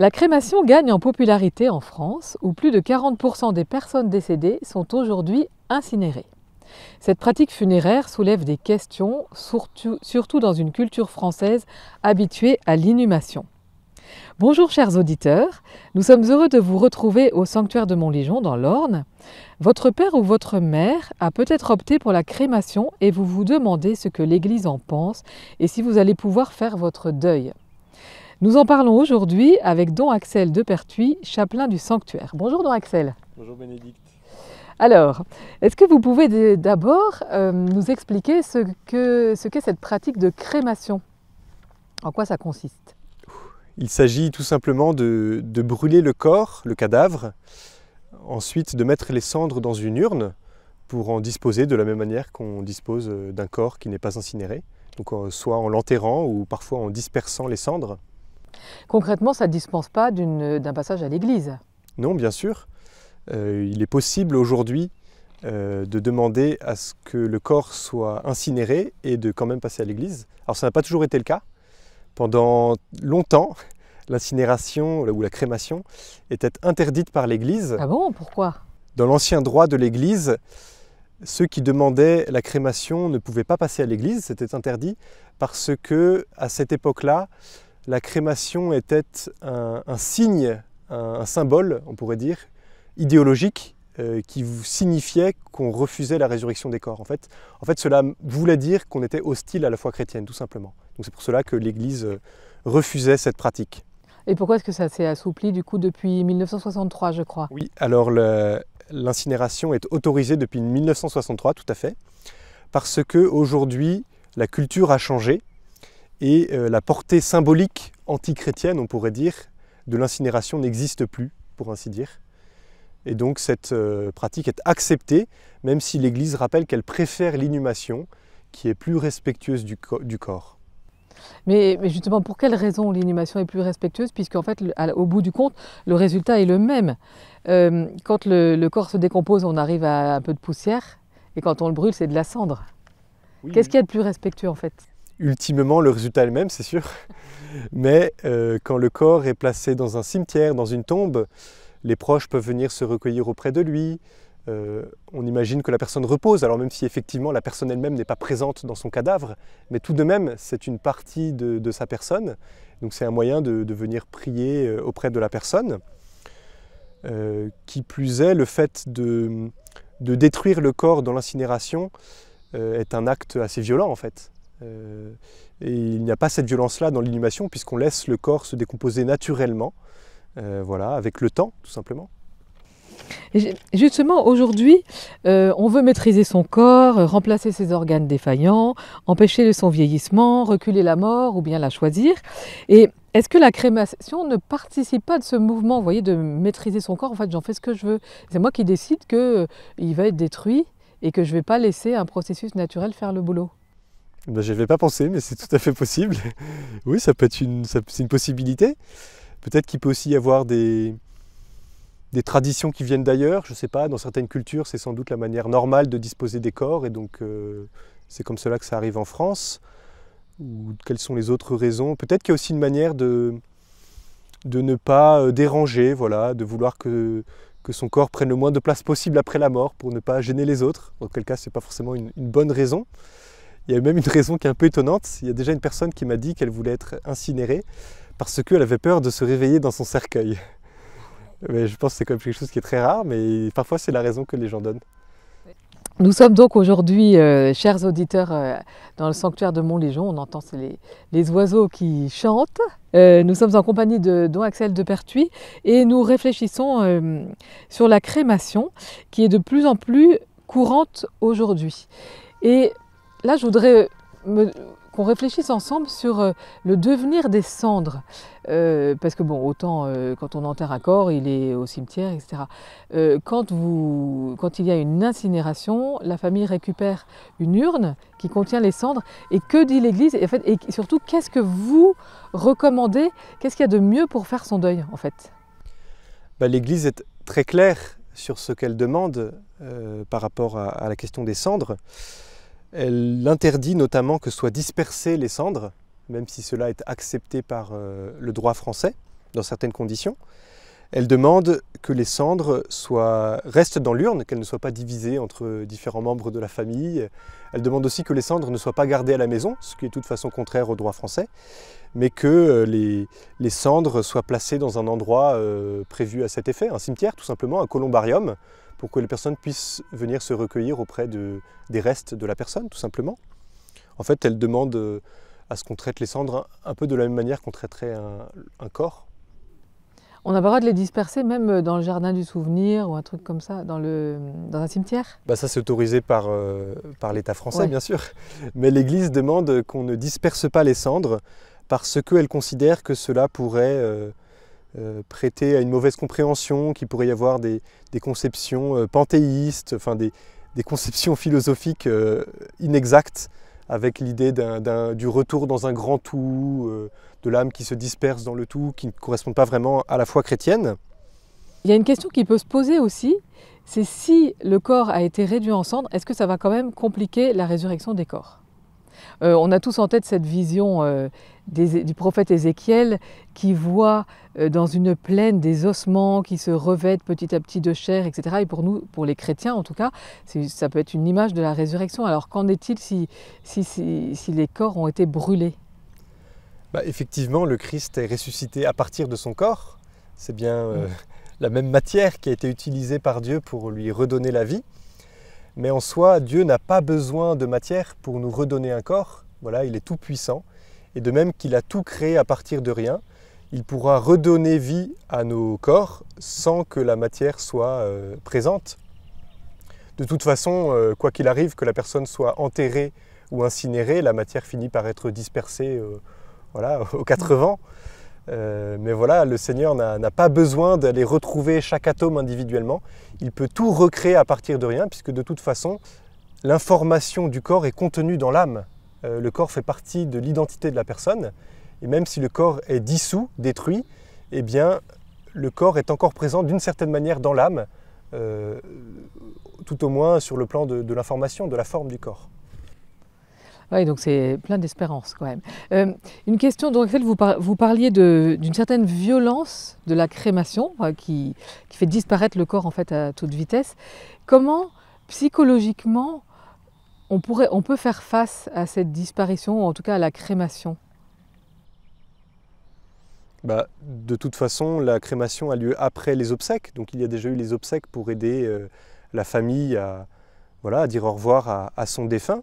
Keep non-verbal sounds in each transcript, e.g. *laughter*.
La crémation gagne en popularité en France, où plus de 40% des personnes décédées sont aujourd'hui incinérées. Cette pratique funéraire soulève des questions, surtout, dans une culture française habituée à l'inhumation. Bonjour chers auditeurs, nous sommes heureux de vous retrouver au sanctuaire de Montligeon dans l'Orne. Votre père ou votre mère a peut-être opté pour la crémation et vous vous demandez ce que l'Église en pense et si vous allez pouvoir faire votre deuil. Nous en parlons aujourd'hui avec Don Axel de Pertuis, chapelain du sanctuaire. Bonjour Don Axel. Bonjour Bénédicte. Alors, est-ce que vous pouvez d'abord euh, nous expliquer ce qu'est cette pratique de crémation En quoi ça consiste Il s'agit tout simplement de, brûler le corps, le cadavre, ensuite de mettre les cendres dans une urne pour en disposer de la même manière qu'on dispose euh, d'un corps qui n'est pas incinéré, donc euh, soit en l'enterrant ou parfois en dispersant les cendres. Concrètement, ça ne dispense pas d'un passage à l'église Non, bien sûr. Euh, il est possible aujourd'hui euh, de demander à ce que le corps soit incinéré et de quand même passer à l'église. Alors ça n'a pas toujours été le cas. Pendant longtemps, *laughs* l'incinération ou la crémation était interdite par l'église. Ah bon Pourquoi Dans l'ancien droit de l'église, ceux qui demandaient la crémation ne pouvaient pas passer à l'église, c'était interdit parce que à cette époque-là, la crémation était un, signe, un, symbole, on pourrait dire, idéologique euh, qui signifiait qu'on refusait la résurrection des corps. En fait, en fait cela voulait dire qu'on était hostile à la foi chrétienne, tout simplement. Donc c'est pour cela que l'Église euh, refusait cette pratique. Et pourquoi est-ce que ça s'est assoupli du coup depuis 1963, je crois Oui, alors l'incinération est autorisée depuis 1963, tout à fait, parce que aujourd'hui la culture a changé et euh, la portée symbolique antichrétienne, on pourrait dire, de l'incinération n'existe plus, pour ainsi dire. Et donc cette euh, pratique est acceptée, même si l'Église rappelle qu'elle préfère l'inhumation, qui est plus respectueuse du, corps. Mais, justement, pour quelle raison l'inhumation est plus respectueuse Puisqu'en fait, au bout du compte, le résultat est le même. Euh, quand le, corps se décompose, on arrive à un peu de poussière, et quand on le brûle, c'est de la cendre. Qu'est-ce qui qu'il y a de plus respectueux en fait Ultimement, le résultat est le même, c'est sûr. Mais euh, quand le corps est placé dans un cimetière, dans une tombe, les proches peuvent venir se recueillir auprès de lui. Euh, on imagine que la personne repose, alors même si effectivement la personne elle-même n'est pas présente dans son cadavre, mais tout de même c'est une partie de, sa personne, donc c'est un moyen de, venir prier euh, auprès de la personne. qui plus est, le fait de, de détruire le corps dans l'incinération est un acte assez violent en fait. Euh, et il n'y a pas cette violence-là dans l'inhumation puisqu'on laisse le corps se décomposer naturellement, euh, voilà, avec le temps tout simplement. justement, aujourd'hui, euh, on veut maîtriser son corps, remplacer ses organes défaillants, empêcher son vieillissement, reculer la mort ou bien la choisir. Et est-ce que la crémation ne participe pas de ce mouvement, vous voyez, de maîtriser son corps En fait, j'en fais ce que je veux. C'est moi qui décide qu'il va être détruit et que je ne vais pas laisser un processus naturel faire le boulot ben, bah, Je pas pensé, mais c'est tout à fait possible. *laughs* oui, ça peut être une, c'est une possibilité. Peut-être qu'il peut aussi y avoir des, traditions qui viennent d'ailleurs, je ne sais pas, dans certaines cultures, c'est sans doute la manière normale de disposer des corps, et donc euh, c'est comme cela que ça arrive en France. Ou quelles sont les autres raisons Peut-être qu'il y a aussi une manière de, de ne pas euh, déranger, voilà, de vouloir que, son corps prenne le moins de place possible après la mort pour ne pas gêner les autres. Dans quel cas, ce n'est pas forcément une bonne raison. Il y a même une raison qui est un peu étonnante. Il y a déjà une personne qui m'a dit qu'elle voulait être incinérée parce qu'elle avait peur de se réveiller dans son cercueil. Mais je pense que c'est quand même quelque chose qui est très rare, mais parfois c'est la raison que les gens donnent. Nous sommes donc aujourd'hui, euh, chers auditeurs, euh, dans le sanctuaire de Mont-Légion. On entend les, les, oiseaux qui chantent. Euh, nous sommes en compagnie de Don Axel de Pertuis et nous réfléchissons sur la crémation qui est de plus en plus courante aujourd'hui. Et là, je voudrais euh, qu'on réfléchisse ensemble sur euh, le devenir des cendres. Euh, parce que bon, autant quand on enterre un corps, il est au cimetière, etc. quand, vous, quand il y a une incinération, la famille récupère une urne qui contient les cendres. Et que dit l'Église et, surtout, qu'est-ce que vous recommandez Qu'est-ce qu'il y a de mieux pour faire son deuil, en fait bah, L'Église est très claire sur ce qu'elle demande par rapport à la question des cendres. Elle interdit notamment que soient dispersées les cendres, même si cela est accepté par euh, le droit français dans certaines conditions. Elle demande que les cendres restent dans l'urne, qu'elles ne soient pas divisées entre différents membres de la famille. Elle demande aussi que les cendres ne soient pas gardées à la maison, ce qui est de toute façon contraire au droit français, mais que euh, les, cendres soient placées dans un endroit euh, prévu à cet effet, un cimetière tout simplement, un columbarium, pour que les personnes puissent venir se recueillir auprès de, des restes de la personne, tout simplement. En fait, elle demande euh, à ce qu'on traite les cendres un, peu de la même manière qu'on traiterait un, corps. On n'a pas le droit de les disperser, même euh, dans le jardin du souvenir ou un truc comme ça, dans, le, un cimetière bah Ça, c'est autorisé par, euh, par l'État français, bien sûr. Mais l'Église demande qu'on ne disperse pas les cendres parce qu'elle considère que cela pourrait euh, prêté prêter à une mauvaise compréhension, qu'il pourrait y avoir des, conceptions euh, panthéistes, enfin des, conceptions philosophiques euh, inexactes avec l'idée du retour dans un grand tout, de l'âme qui se disperse dans le tout, qui ne correspond pas vraiment à la foi chrétienne. Il y a une question qui peut se poser aussi, c'est si le corps a été réduit en cendres, est-ce que ça va quand même compliquer la résurrection des corps euh, on a tous en tête cette vision euh, du prophète Ézéchiel qui voit euh, dans une plaine des ossements qui se revêtent petit à petit de chair, etc. Et pour nous, pour les chrétiens en tout cas, ça peut être une image de la résurrection. Alors qu'en est-il si, les corps ont été brûlés bah, Effectivement, le Christ est ressuscité à partir de son corps. C'est bien la même matière qui a été utilisée par Dieu pour lui redonner la vie. Mais en soi, Dieu n'a pas besoin de matière pour nous redonner un corps. Voilà, il est tout puissant. Et de même qu'il a tout créé à partir de rien, il pourra redonner vie à nos corps sans que la matière soit euh, présente. De toute façon, euh, quoi qu'il arrive, que la personne soit enterrée ou incinérée, la matière finit par être dispersée euh, voilà, *laughs* aux quatre vents. Euh, mais voilà, le Seigneur n'a pas besoin d'aller retrouver chaque atome individuellement. Il peut tout recréer à partir de rien, puisque de toute façon, l'information du corps est contenue dans l'âme. Euh, le corps fait partie de l'identité de la personne. Et même si le corps est dissous, détruit, eh bien, le corps est encore présent d'une certaine manière dans l'âme, euh, tout au moins sur le plan de l'information, de la forme du corps. Oui, donc c'est plein d'espérance quand même. Euh, une question, donc vous, vous parliez d'une certaine violence de la crémation euh, qui, fait disparaître le corps en fait à toute vitesse. Comment psychologiquement on, pourrait, on peut faire face à cette disparition, ou en tout cas à la crémation bah, de toute façon, la crémation a lieu après les obsèques, donc il y a déjà eu les obsèques pour aider euh, la famille à, voilà, à dire au revoir à son défunt.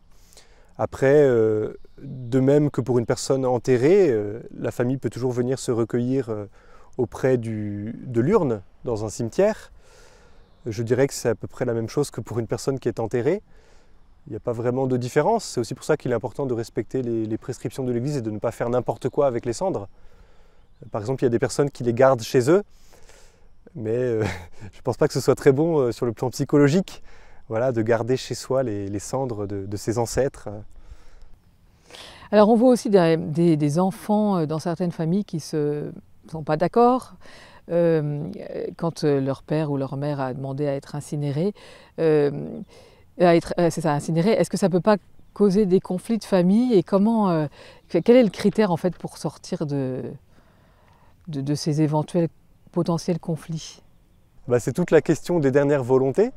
Après, euh, de même que pour une personne enterrée, euh, la famille peut toujours venir se recueillir euh, auprès de l'urne dans un cimetière. Je dirais que c'est à peu près la même chose que pour une personne qui est enterrée. Il n'y a pas vraiment de différence. C'est aussi pour ça qu'il est important de respecter les prescriptions de l'Église et de ne pas faire n'importe quoi avec les cendres. Par exemple, il y a des personnes qui les gardent chez eux, mais *laughs* je ne pense pas que ce soit très bon sur le plan psychologique voilà, de garder chez soi les, cendres de, ses ancêtres. Alors on voit aussi des, enfants euh, dans certaines familles qui ne sont pas d'accord. Euh, quand euh, leur père ou leur mère a demandé à être incinéré, c'est ça, incinéré, est-ce que ça ne peut pas causer des conflits de famille et comment, quel est le critère en fait pour sortir de, ces éventuels potentiels conflits bah, C'est toute la question des dernières volontés.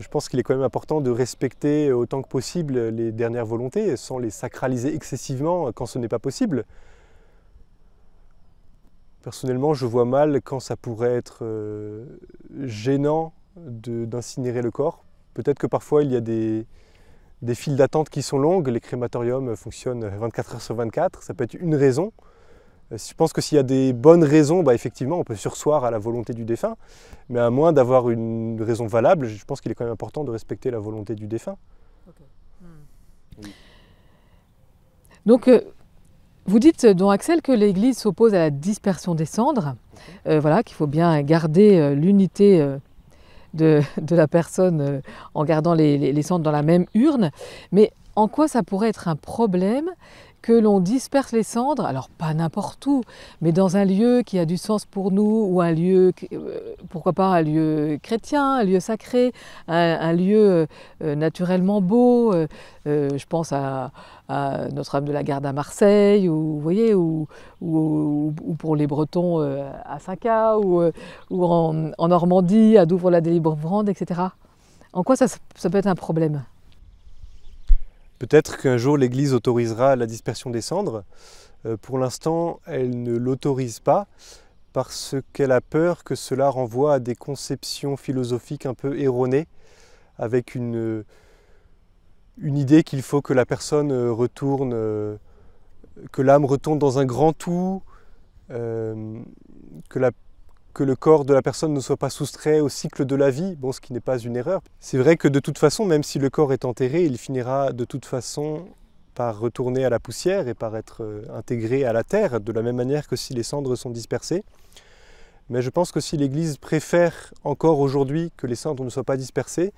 Je pense qu'il est quand même important de respecter autant que possible les dernières volontés sans les sacraliser excessivement quand ce n'est pas possible. Personnellement, je vois mal quand ça pourrait être euh, gênant d'incinérer le corps. Peut-être que parfois il y a des, des files d'attente qui sont longues, les crématoriums fonctionnent 24 heures sur 24, ça peut être une raison. Euh, je pense que s'il y a des bonnes raisons, bah, effectivement, on peut sursoir à la volonté du défunt, mais à moins d'avoir une raison valable, je pense qu'il est quand même important de respecter la volonté du défunt. Hmm. Donc, euh, vous dites, euh, donc Axel, que l'Église s'oppose à la dispersion des cendres, voilà, qu'il faut bien garder l'unité *laughs* de, la personne en gardant les cendres dans la même urne, mais en quoi ça pourrait être un problème que l'on disperse les cendres, alors pas n'importe où, mais dans un lieu qui a du sens pour nous, ou un lieu, euh, pourquoi pas un lieu chrétien, un lieu sacré, un, lieu euh, euh, naturellement beau. je pense à, Notre-Dame de la Garde à Marseille, ou, voyez, ou, pour les Bretons à Saka, ou, ou en, Normandie, à Douvres-la-Délivrande, etc. En quoi ça peut être un problème Peut-être qu'un jour l'Église autorisera la dispersion des cendres. Euh, pour l'instant, elle ne l'autorise pas parce qu'elle a peur que cela renvoie à des conceptions philosophiques un peu erronées, avec une, idée qu'il faut que la personne euh, retourne, euh, que l'âme retourne dans un grand tout, que la que le corps de la personne ne soit pas soustrait au cycle de la vie, bon, ce qui n'est pas une erreur. C'est vrai que de toute façon, même si le corps est enterré, il finira de toute façon par retourner à la poussière et par être euh, intégré à la terre, de la même manière que si les cendres sont dispersées. Mais je pense que si l'Église préfère encore aujourd'hui que les cendres ne soient pas dispersées,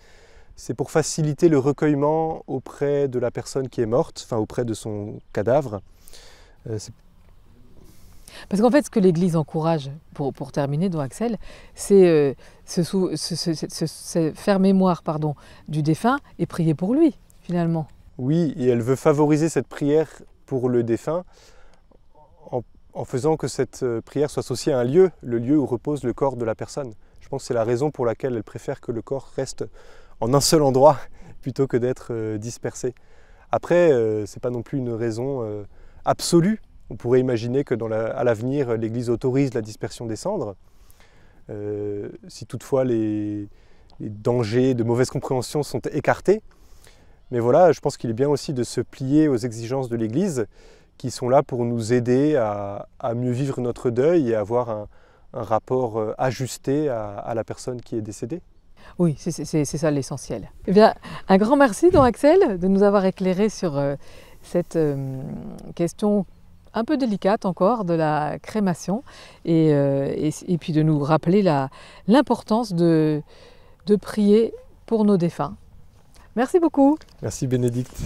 c'est pour faciliter le recueillement auprès de la personne qui est morte, enfin auprès de son cadavre. Euh, parce qu'en fait, ce que l'Église encourage, pour, pour terminer, dont Axel, c'est euh, se, faire mémoire pardon, du défunt et prier pour lui, finalement. Oui, et elle veut favoriser cette prière pour le défunt en, en faisant que cette euh, prière soit associée à un lieu, le lieu où repose le corps de la personne. Je pense que c'est la raison pour laquelle elle préfère que le corps reste en un seul endroit *laughs* plutôt que d'être euh, dispersé. Après, ce n'est pas non plus une raison absolue on pourrait imaginer que à l'avenir, l'Église autorise la dispersion des cendres. Euh, si toutefois les, dangers de mauvaise compréhension sont écartés. Mais voilà, je pense qu'il est bien aussi de se plier aux exigences de l'Église qui sont là pour nous aider à, mieux vivre notre deuil et avoir un, rapport euh, ajusté à, la personne qui est décédée. Oui, c'est ça l'essentiel. Eh bien, un grand merci, donc Axel, de nous avoir éclairé sur euh, cette question un peu délicate encore de la crémation et, euh, puis de nous rappeler l'importance de, de prier pour nos défunts. Merci beaucoup. Merci Bénédicte.